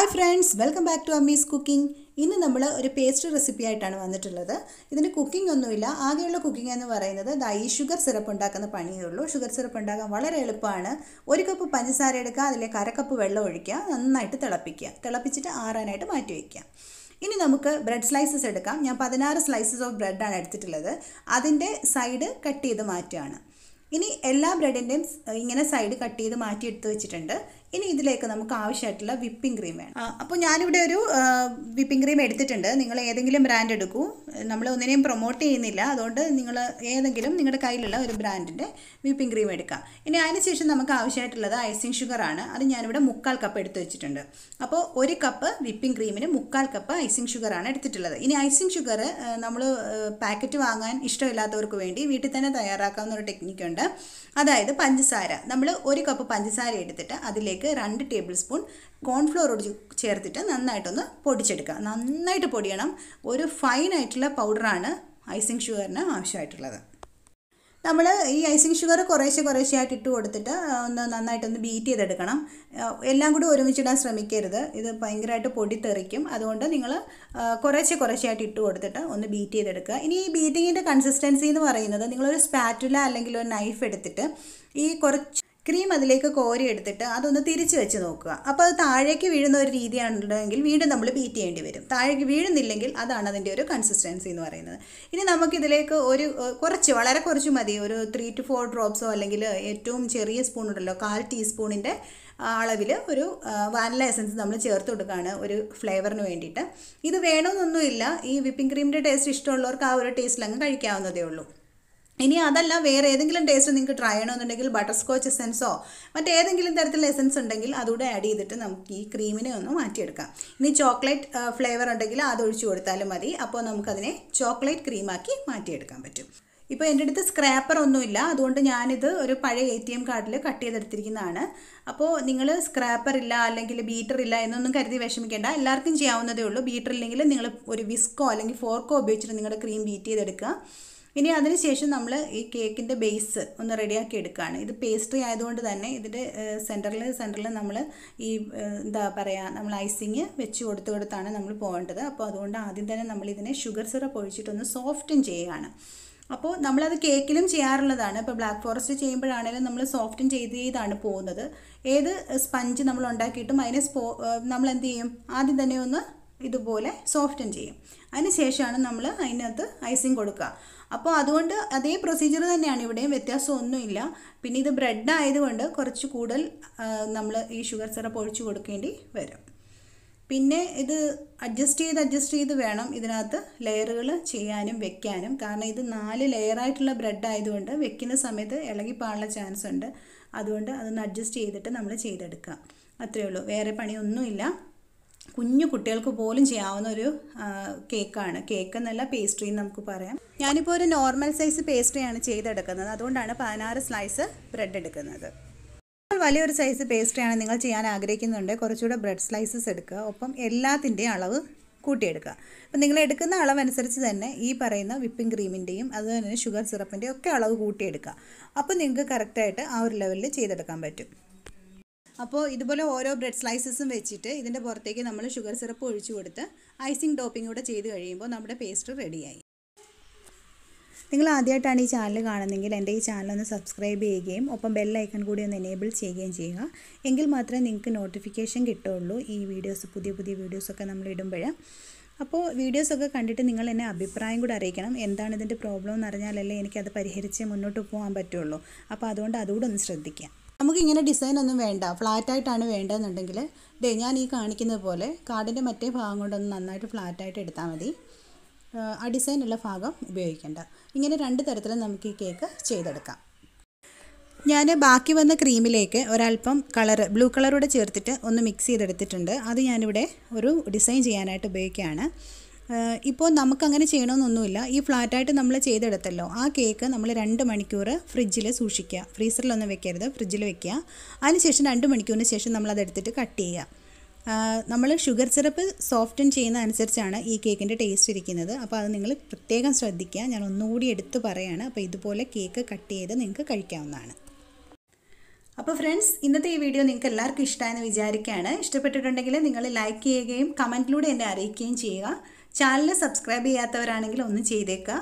hi friends welcome back to Ammi's cooking ഇന്ന് നമ്മൾ ഒരു പേസ്റ്റ് റെസിപ്പി ആയിട്ടാണ് വന്നിട്ടുള്ളത് ഇതിന് കുക്കിംഗ് ഒന്നുമില്ല ആകെയുള്ള കുക്കിംഗ് എന്ന് പറയുന്നത് ദാ ഈ ഷുഗർ സിറപ്പ് ഉണ്ടാക്കുന്ന പണിയേ ഉള്ളൂ ഷുഗർ സിറപ്പ് ഉണ്ടാക്കാൻ വളരെ എളുപ്പമാണ് ഒരു കപ്പ് പഞ്ചസാര എടുക്കുക അതിലേക്ക് കരക്കപ്പ് വെള്ളം ഒഴിക്കുക നന്നായിട്ട് തിളപ്പിക്കുക തിളപ്പിച്ചിട്ട് ആറാനായിട്ട് മാറ്റി വയ്ക്കുക ഇനി നമുക്ക് ബ്രെഡ് സ്ലൈസസ് എടുക്കാം ഞാൻ പതിനാറ് സ്ലൈസസ് ഓഫ് ബ്രെഡാണ് എടുത്തിട്ടുള്ളത് അതിൻ്റെ സൈഡ് കട്ട് ചെയ്ത് മാറ്റുകയാണ് ഇനി എല്ലാ ബ്രെഡിൻ്റെയും ഇങ്ങനെ സൈഡ് കട്ട് ചെയ്ത് മാറ്റി എടുത്ത് വെച്ചിട്ടുണ്ട് ഇനി ഇതിലേക്ക് നമുക്ക് ആവശ്യമായിട്ടുള്ള വിപ്പിംഗ് ക്രീം വേണം അപ്പോൾ ഞാനിവിടെ ഒരു വിപ്പിംഗ് ക്രീം എടുത്തിട്ടുണ്ട് നിങ്ങൾ ഏതെങ്കിലും ബ്രാൻഡ് എടുക്കൂ നമ്മൾ ഒന്നിനെയും പ്രൊമോട്ട് ചെയ്യുന്നില്ല അതുകൊണ്ട് നിങ്ങൾ ഏതെങ്കിലും നിങ്ങളുടെ കയ്യിലുള്ള ഒരു ബ്രാൻഡിൻ്റെ വിപ്പിംഗ് ക്രീം എടുക്കാം ഇനി അതിനുശേഷം നമുക്ക് ആവശ്യമായിട്ടുള്ളത് ഐസിങ് ഷുഗറാണ് അത് ഞാനിവിടെ മുക്കാൽ കപ്പ് എടുത്ത് വെച്ചിട്ടുണ്ട് അപ്പോൾ ഒരു കപ്പ് വിപ്പിംഗ് ക്രീമിന് മുക്കാൽ കപ്പ് ഐസിങ് ഷുഗറാണ് എടുത്തിട്ടുള്ളത് ഇനി ഐസിങ് ഷുഗർ നമ്മൾ പാക്കറ്റ് വാങ്ങാൻ ഇഷ്ടമില്ലാത്തവർക്ക് വേണ്ടി വീട്ടിൽ തന്നെ തയ്യാറാക്കാവുന്ന ഒരു ടെക്നിക്കുണ്ട് അതായത് പഞ്ചസാര നമ്മൾ ഒരു കപ്പ് പഞ്ചസാര എടുത്തിട്ട് അതിലേക്ക് ഇതിലേക്ക് രണ്ട് ടേബിൾ സ്പൂൺ കോൺഫ്ലോറോട് ചേർത്തിട്ട് നന്നായിട്ടൊന്ന് പൊടിച്ചെടുക്കുക നന്നായിട്ട് പൊടിയണം ഒരു ഫൈനായിട്ടുള്ള പൗഡറാണ് ഐസിങ് ഷുഗറിന് ആവശ്യമായിട്ടുള്ളത് നമ്മൾ ഈ ഐസിങ് ഷുഗർ കുറേശ്ശെ കുറേശ്ശെ ആയിട്ട് ഇട്ട് കൊടുത്തിട്ട് ഒന്ന് നന്നായിട്ടൊന്ന് ബീറ്റ് ചെയ്തെടുക്കണം എല്ലാം കൂടി ഒരുമിച്ചിടാൻ ശ്രമിക്കരുത് ഇത് ഭയങ്കരമായിട്ട് പൊടി തെറിക്കും അതുകൊണ്ട് നിങ്ങൾ കുറേശ്ശെ കുറേശ്ശെ ആയിട്ട് ഇട്ട് കൊടുത്തിട്ട് ഒന്ന് ബീറ്റ് ചെയ്തെടുക്കുക ഇനി ഈ ബീറ്റിങ്ങിൻ്റെ കൺസിസ്റ്റൻസി എന്ന് പറയുന്നത് നിങ്ങളൊരു സ്പാറ്റുല അല്ലെങ്കിൽ ഒരു നൈഫ് എടുത്തിട്ട് ഈ കുറച്ച് ക്രീം അതിലേക്ക് കോരി എടുത്തിട്ട് അതൊന്ന് തിരിച്ച് വെച്ച് നോക്കുക അപ്പോൾ അത് താഴേക്ക് വീഴുന്ന ഒരു രീതിയാണെങ്കിൽ വീണ്ടും നമ്മൾ ബീറ്റ് ചെയ്യേണ്ടി വരും താഴേക്ക് വീഴുന്നില്ലെങ്കിൽ അതാണ് അതിൻ്റെ ഒരു കൺസിസ്റ്റൻസി എന്ന് പറയുന്നത് ഇനി നമുക്കിതിലേക്ക് ഒരു കുറച്ച് വളരെ കുറച്ച് മതി ഒരു ത്രീ ടു ഫോർ ഡ്രോപ്സോ അല്ലെങ്കിൽ ഏറ്റവും ചെറിയ സ്പൂൺ ഉണ്ടല്ലോ കാൽ ടീസ്പൂണിൻ്റെ അളവിൽ ഒരു വാനില എസൻസ് നമ്മൾ ചേർത്ത് കൊടുക്കുകയാണ് ഒരു ഫ്ലേവറിന് വേണ്ടിയിട്ട് ഇത് വേണമെന്നൊന്നുമില്ല ഈ വിപ്പിംഗ് ക്രീമിൻ്റെ ടേസ്റ്റ് ഇഷ്ടമുള്ളവർക്ക് ആ ഒരു ടേസ്റ്റിൽ അങ്ങ് കഴിക്കാവുന്നതേ ഉള്ളൂ ഇനി അതല്ല വേറെ ഏതെങ്കിലും ടേസ്റ്റ് നിങ്ങൾക്ക് ട്രൈ ചെയ്യണമെന്നുണ്ടെങ്കിൽ ബട്ടർ സ്കോച്ച് എസൻസോ മറ്റേതെങ്കിലും തരത്തിലുള്ള എസൻസ് ഉണ്ടെങ്കിൽ അതുകൂടെ ആഡ് ചെയ്തിട്ട് നമുക്ക് ഈ ക്രീമിനെ ഒന്ന് മാറ്റിയെടുക്കാം ഇനി ചോക്ലേറ്റ് ഫ്ലേവർ ഉണ്ടെങ്കിൽ അത് ഒഴിച്ചു കൊടുത്താലും മതി അപ്പോൾ നമുക്കതിനെ ചോക്ലേറ്റ് ക്രീമാക്കി മാറ്റിയെടുക്കാൻ പറ്റും ഇപ്പോൾ എൻ്റെ അടുത്ത് സ്ക്രാപ്പർ ഒന്നുമില്ല അതുകൊണ്ട് ഞാനിത് ഒരു പഴയ എ ടി എം കാർഡിൽ കട്ട് ചെയ്തെടുത്തിരിക്കുന്നതാണ് അപ്പോൾ നിങ്ങൾ സ്ക്രാപ്പർ ഇല്ല അല്ലെങ്കിൽ ബീറ്റർ ഇല്ല എന്നൊന്നും കരുതി വിഷമിക്കേണ്ട എല്ലാവർക്കും ചെയ്യാവുന്നതേ ഉള്ളൂ ബീറ്റർ ഇല്ലെങ്കിൽ നിങ്ങൾ ഒരു വിസ്കോ അല്ലെങ്കിൽ ഫോർക്കോ ഉപയോഗിച്ചിട്ട് നിങ്ങളുടെ ക്രീം ബീറ്റ് ചെയ്തെടുക്കുക ഇനി അതിനുശേഷം നമ്മൾ ഈ കേക്കിൻ്റെ ബേസ് ഒന്ന് റെഡിയാക്കി എടുക്കുകയാണ് ഇത് പേസ്ട്രി ആയതുകൊണ്ട് തന്നെ ഇതിൻ്റെ സെൻറ്ററിൽ സെൻറ്ററിൽ നമ്മൾ ഈ എന്താ പറയുക നമ്മൾ ഐസിങ് വെച്ച് കൊടുത്തു കൊടുത്താണ് നമ്മൾ പോകേണ്ടത് അപ്പോൾ അതുകൊണ്ട് ആദ്യം തന്നെ നമ്മൾ ഇതിനെ ഷുഗർ സിറപ്പ് ഒഴിച്ചിട്ടൊന്ന് സോഫ്റ്റും ചെയ്യുകയാണ് അപ്പോൾ നമ്മളത് കേക്കിലും ചെയ്യാറുള്ളതാണ് ഇപ്പോൾ ബ്ലാക്ക് ഫോറസ്റ്റ് ചെയ്യുമ്പോഴാണെങ്കിലും നമ്മൾ സോഫ്റ്റൻ ചെയ്ത് ചെയ്താണ് പോകുന്നത് ഏത് സ്പഞ്ച് നമ്മൾ ഉണ്ടാക്കിയിട്ടും അതിനെ സ്പോ നമ്മൾ എന്ത് ചെയ്യും ആദ്യം തന്നെ ഒന്ന് ഇതുപോലെ സോഫ്റ്റൻ ചെയ്യും അതിന് ശേഷമാണ് നമ്മൾ അതിനകത്ത് ഐസിങ് കൊടുക്കുക അപ്പോൾ അതുകൊണ്ട് അതേ പ്രൊസീജിയർ തന്നെയാണ് ഇവിടെയും വ്യത്യാസമൊന്നുമില്ല പിന്നെ ഇത് ബ്രെഡ് ആയതുകൊണ്ട് കുറച്ച് കൂടുതൽ നമ്മൾ ഈ ഷുഗർ സിറപ്പ് ഒഴിച്ചു കൊടുക്കേണ്ടി വരും പിന്നെ ഇത് അഡ്ജസ്റ്റ് ചെയ്ത് അഡ്ജസ്റ്റ് ചെയ്ത് വേണം ഇതിനകത്ത് ലെയറുകൾ ചെയ്യാനും വെക്കാനും കാരണം ഇത് നാല് ലെയറായിട്ടുള്ള ബ്രെഡ് ആയതുകൊണ്ട് വെക്കുന്ന സമയത്ത് ഇളകിപ്പാനുള്ള ചാൻസ് ഉണ്ട് അതുകൊണ്ട് അതൊന്ന് അഡ്ജസ്റ്റ് ചെയ്തിട്ട് നമ്മൾ ചെയ്തെടുക്കുക അത്രയേ ഉള്ളൂ വേറെ പണിയൊന്നുമില്ല കുഞ്ഞു കുട്ടികൾക്ക് പോലും ചെയ്യാവുന്ന ഒരു കേക്കാണ് കേക്ക് എന്നല്ല പേസ്ട്രി എന്ന് നമുക്ക് പറയാം ഞാനിപ്പോൾ ഒരു നോർമൽ സൈസ് പേസ്ട്രിയാണ് ചെയ്തെടുക്കുന്നത് അതുകൊണ്ടാണ് പതിനാറ് സ്ലൈസ് ബ്രെഡ് എടുക്കുന്നത് വലിയൊരു സൈസ് പേസ്ട്രിയാണ് നിങ്ങൾ ചെയ്യാൻ ആഗ്രഹിക്കുന്നുണ്ട് കുറച്ചുകൂടെ ബ്രെഡ് സ്ലൈസസ് എടുക്കുക ഒപ്പം എല്ലാത്തിൻ്റെയും അളവ് കൂട്ടിയെടുക്കുക അപ്പം നിങ്ങൾ എടുക്കുന്ന അളവനുസരിച്ച് തന്നെ ഈ പറയുന്ന വിപ്പിംഗ് ക്രീമിൻ്റെയും അതുപോലെ തന്നെ ഷുഗർ സിറപ്പിൻ്റെയും ഒക്കെ അളവ് കൂട്ടിയെടുക്കുക അപ്പോൾ നിങ്ങൾക്ക് കറക്റ്റായിട്ട് ആ ഒരു ലെവലിൽ ചെയ്തെടുക്കാൻ പറ്റും അപ്പോൾ ഇതുപോലെ ഓരോ ബ്രെഡ് സ്ലൈസസും വെച്ചിട്ട് ഇതിൻ്റെ പുറത്തേക്ക് നമ്മൾ ഷുഗർ സിറപ്പ് ഒഴിച്ചു കൊടുത്ത് ഐസിങ് ടോപ്പിംഗ് കൂടെ ചെയ്ത് കഴിയുമ്പോൾ നമ്മുടെ പേസ്റ്റ് റെഡിയായി നിങ്ങൾ ആദ്യമായിട്ടാണ് ഈ ചാനൽ കാണുന്നതെങ്കിൽ എൻ്റെ ഈ ചാനൽ ഒന്ന് സബ്സ്ക്രൈബ് ചെയ്യുകയും ഒപ്പം ബെൽ ഐക്കൺ കൂടി ഒന്ന് എനേബിൾ ചെയ്യുകയും ചെയ്യുക എങ്കിൽ മാത്രമേ നിങ്ങൾക്ക് നോട്ടിഫിക്കേഷൻ കിട്ടുള്ളൂ ഈ വീഡിയോസ് പുതിയ പുതിയ വീഡിയോസൊക്കെ നമ്മൾ ഇടുമ്പോൾ അപ്പോൾ വീഡിയോസൊക്കെ കണ്ടിട്ട് നിങ്ങൾ എന്നെ അഭിപ്രായം കൂടി അറിയിക്കണം എന്താണ് ഇതിൻ്റെ പ്രോബ്ലം എന്ന് അറിഞ്ഞാലല്ലേ എനിക്കത് പരിഹരിച്ച് മുന്നോട്ട് പോകാൻ പറ്റുള്ളൂ അപ്പോൾ അതുകൊണ്ട് അതുകൂടെ ഒന്ന് ശ്രദ്ധിക്കാം നമുക്കിങ്ങനെ ഡിസൈൻ ഒന്നും വേണ്ട ഫ്ലാറ്റായിട്ടാണ് വേണ്ടതെന്നുണ്ടെങ്കിൽ ഡേ ഞാൻ ഈ കാണിക്കുന്നത് പോലെ കാർഡിൻ്റെ മറ്റേ ഭാഗം കൊണ്ടൊന്ന് നന്നായിട്ട് ഫ്ലാറ്റായിട്ട് എടുത്താൽ മതി ആ ഡിസൈനുള്ള ഭാഗം ഉപയോഗിക്കേണ്ട ഇങ്ങനെ രണ്ട് തരത്തിലും നമുക്ക് ഈ കേക്ക് ചെയ്തെടുക്കാം ഞാൻ ബാക്കി വന്ന ക്രീമിലേക്ക് ഒരല്പം കളർ ബ്ലൂ കളറൂടെ ചേർത്തിട്ട് ഒന്ന് മിക്സ് ചെയ്തെടുത്തിട്ടുണ്ട് അത് ഞാനിവിടെ ഒരു ഡിസൈൻ ചെയ്യാനായിട്ട് ഉപയോഗിക്കുകയാണ് ഇപ്പോൾ നമുക്കങ്ങനെ ചെയ്യണമെന്നൊന്നുമില്ല ഈ ഫ്ലാറ്റായിട്ട് നമ്മൾ ചെയ്തെടുത്തല്ലോ ആ കേക്ക് നമ്മൾ രണ്ട് മണിക്കൂർ ഫ്രിഡ്ജിൽ സൂക്ഷിക്കുക ഫ്രീസറിലൊന്നും വെക്കരുത് ഫ്രിഡ്ജിൽ വെക്കുക അതിനുശേഷം രണ്ട് മണിക്കൂറിന് ശേഷം നമ്മളതെടുത്തിട്ട് കട്ട് ചെയ്യുക നമ്മൾ ഷുഗർ സിറപ്പ് സോഫ്റ്റൻ ചെയ്യുന്ന അനുസരിച്ചാണ് ഈ കേക്കിൻ്റെ ടേസ്റ്റ് ഇരിക്കുന്നത് അപ്പോൾ അത് നിങ്ങൾ പ്രത്യേകം ശ്രദ്ധിക്കുക ഞാൻ ഒന്നുകൂടി എടുത്ത് പറയുകയാണ് അപ്പോൾ ഇതുപോലെ കേക്ക് കട്ട് ചെയ്ത് നിങ്ങൾക്ക് കഴിക്കാവുന്നതാണ് അപ്പോൾ ഫ്രണ്ട്സ് ഇന്നത്തെ ഈ വീഡിയോ നിങ്ങൾക്ക് എല്ലാവർക്കും ഇഷ്ടമായെന്ന് വിചാരിക്കുകയാണ് ഇഷ്ടപ്പെട്ടിട്ടുണ്ടെങ്കിൽ നിങ്ങൾ ലൈക്ക് ചെയ്യുകയും കമൻറ്റിലൂടെ എന്നെ അറിയിക്കുകയും ചെയ്യുക ചാനൽ സബ്സ്ക്രൈബ് ചെയ്യാത്തവരാണെങ്കിൽ ഒന്ന് ചെയ്തേക്കുക